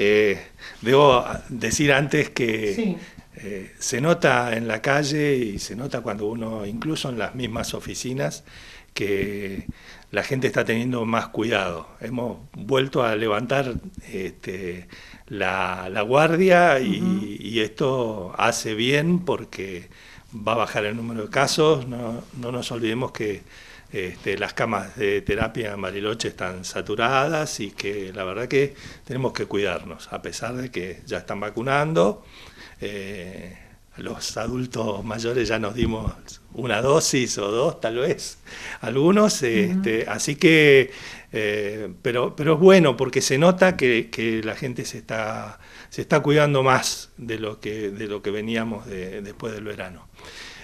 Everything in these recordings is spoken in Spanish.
Eh, debo decir antes que eh, se nota en la calle y se nota cuando uno, incluso en las mismas oficinas, que la gente está teniendo más cuidado. Hemos vuelto a levantar este, la, guardia y, esto hace bien porque va a bajar el número de casos. no nos olvidemos que este, las camas de terapia en Bariloche están saturadas y que la verdad que tenemos que cuidarnos, a pesar de que ya están vacunando. Eh, los adultos mayores ya nos dimos una dosis o dos, tal vez, algunos. Este, así que, eh, pero, pero es bueno porque se nota que, la gente se está, se está cuidando más de lo que, de lo que veníamos después del verano.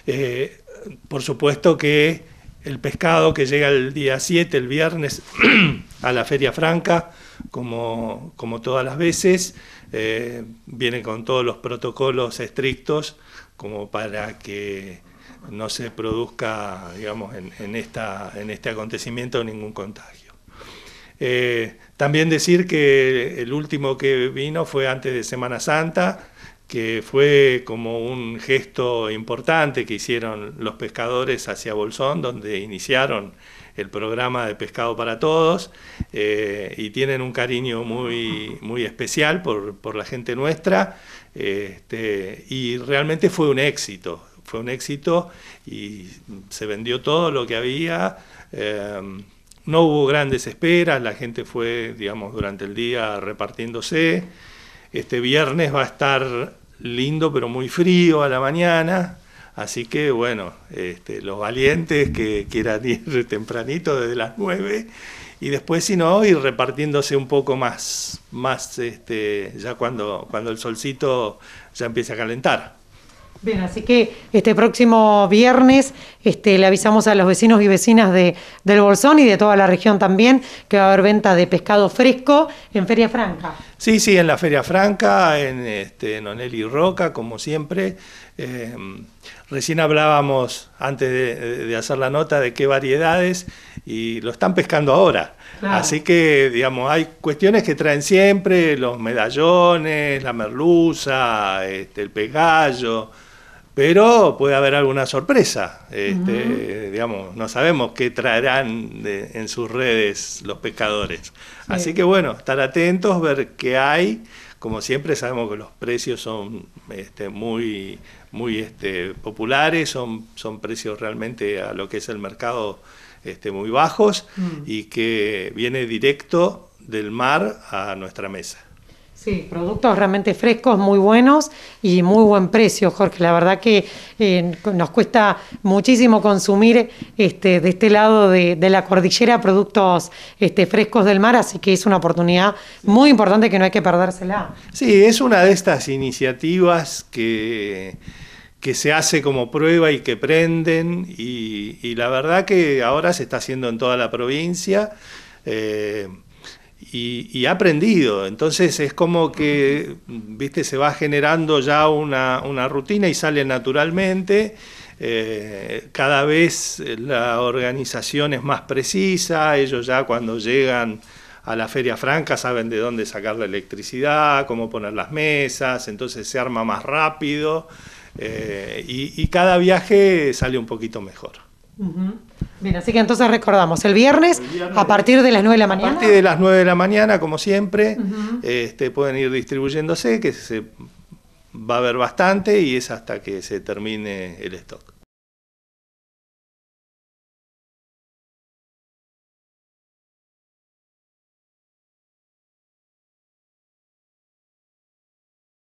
Eh, por supuesto que el pescado que llega el día 7, el viernes, a la Feria Franca, como, todas las veces. Eh, viene con todos los protocolos estrictos como para que no se produzca, digamos, en, esta, en este acontecimiento ningún contagio. Eh, también decir que el último que vino fue antes de Semana Santa, que fue como un gesto importante que hicieron los pescadores hacia Bolsón, donde iniciaron el programa de Pescado para Todos eh, y tienen un cariño muy, muy especial por, la gente nuestra este, y realmente fue un éxito, fue un éxito y se vendió todo lo que había. Em, no hubo grandes esperas, la gente fue, digamos, durante el día repartiéndose. Este viernes va a estar lindo, pero muy frío a la mañana. Así que bueno, este, los valientes que quieran ir tempranito desde las 9 y después si no, ir repartiéndose un poco más, más este, ya cuando, cuando el solcito ya empiece a calentar. Bien, así que este próximo viernes este, le avisamos a los vecinos y vecinas de, del Bolsón y de toda la región también que va a haber venta de pescado fresco en Feria Franca. Sí, sí, en la Feria Franca, en, este, y Roca, como siempre. Eh, recién hablábamos, antes de, hacer la nota, de qué variedades y lo están pescando ahora. Así que, digamos, hay cuestiones que traen siempre, los medallones, la merluza, este, el pegallo pero puede haber alguna sorpresa. Este, digamos, no sabemos qué traerán en sus redes los pescadores. Así que bueno, estar atentos, ver qué hay. Como siempre sabemos que los precios son este, muy, muy este, populares, son, precios realmente a lo que es el mercado muy bajos mm. y que viene directo del mar a nuestra mesa. Sí, productos realmente frescos, muy buenos y muy buen precio, Jorge. La verdad que eh, nos cuesta muchísimo consumir este, de este lado de, la cordillera productos este, frescos del mar, así que es una oportunidad muy importante que no hay que perdérsela. Sí, es una de estas iniciativas que, que se hace como prueba y que prenden y, la verdad que ahora se está haciendo en toda la provincia. Eh, y, ha aprendido. Entonces es como que, viste, se va generando ya una, rutina y sale naturalmente. Eh, cada vez eh, la organización es más precisa, ellos ya cuando llegan a la Feria Franca saben de dónde sacar la electricidad, cómo poner las mesas, entonces se arma más rápido eh, y cada viaje sale un poquito mejor. Bien, así que entonces recordamos, el viernes, a partir de las 9 de la mañana. A partir de las 9 de la mañana, como siempre, este, pueden ir distribuyéndose, que se va a haber bastante y es hasta que se termine el stock.